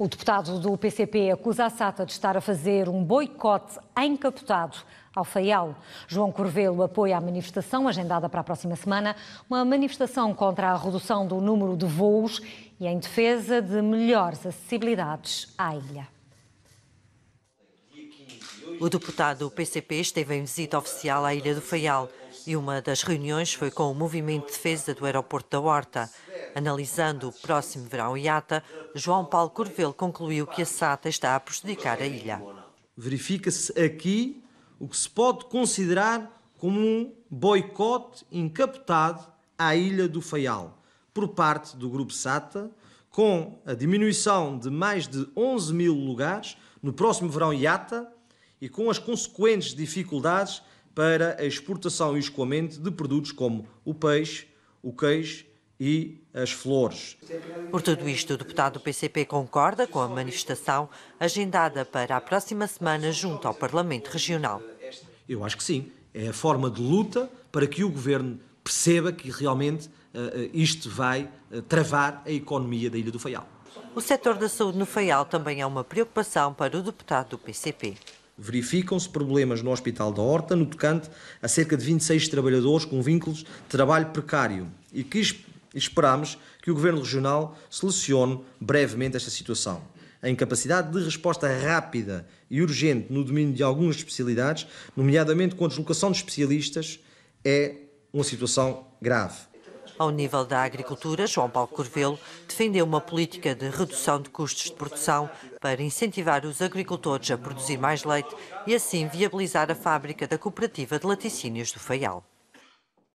O deputado do PCP acusa a SATA de estar a fazer um boicote encapotado ao Faial. João Corvelo apoia a manifestação agendada para a próxima semana, uma manifestação contra a redução do número de voos e em defesa de melhores acessibilidades à ilha. O deputado do PCP esteve em visita oficial à Ilha do Faial e uma das reuniões foi com o Movimento de Defesa do Aeroporto da Horta. Analisando o próximo verão IATA, João Paulo Corvelo concluiu que a SATA está a prejudicar a ilha. Verifica-se aqui o que se pode considerar como um boicote encapotado à ilha do Faial por parte do grupo SATA, com a diminuição de mais de 11 mil lugares no próximo verão IATA e com as consequentes dificuldades para a exportação e escoamento de produtos como o peixe, o queijo e as flores. Por tudo isto, o deputado do PCP concorda com a manifestação agendada para a próxima semana junto ao Parlamento Regional. Eu acho que sim. É a forma de luta para que o governo perceba que realmente eh, eh, isto vai eh, travar a economia da Ilha do Faial. O setor da saúde no Faial também é uma preocupação para o deputado do PCP. Verificam-se problemas no Hospital da Horta no tocante a cerca de 26 trabalhadores com vínculos de trabalho precário e que e esperamos que o Governo Regional solucione brevemente esta situação. A incapacidade de resposta rápida e urgente no domínio de algumas especialidades, nomeadamente com a deslocação de especialistas, é uma situação grave. Ao nível da agricultura, João Paulo Corvelo defendeu uma política de redução de custos de produção para incentivar os agricultores a produzir mais leite e assim viabilizar a fábrica da cooperativa de laticínios do Faial.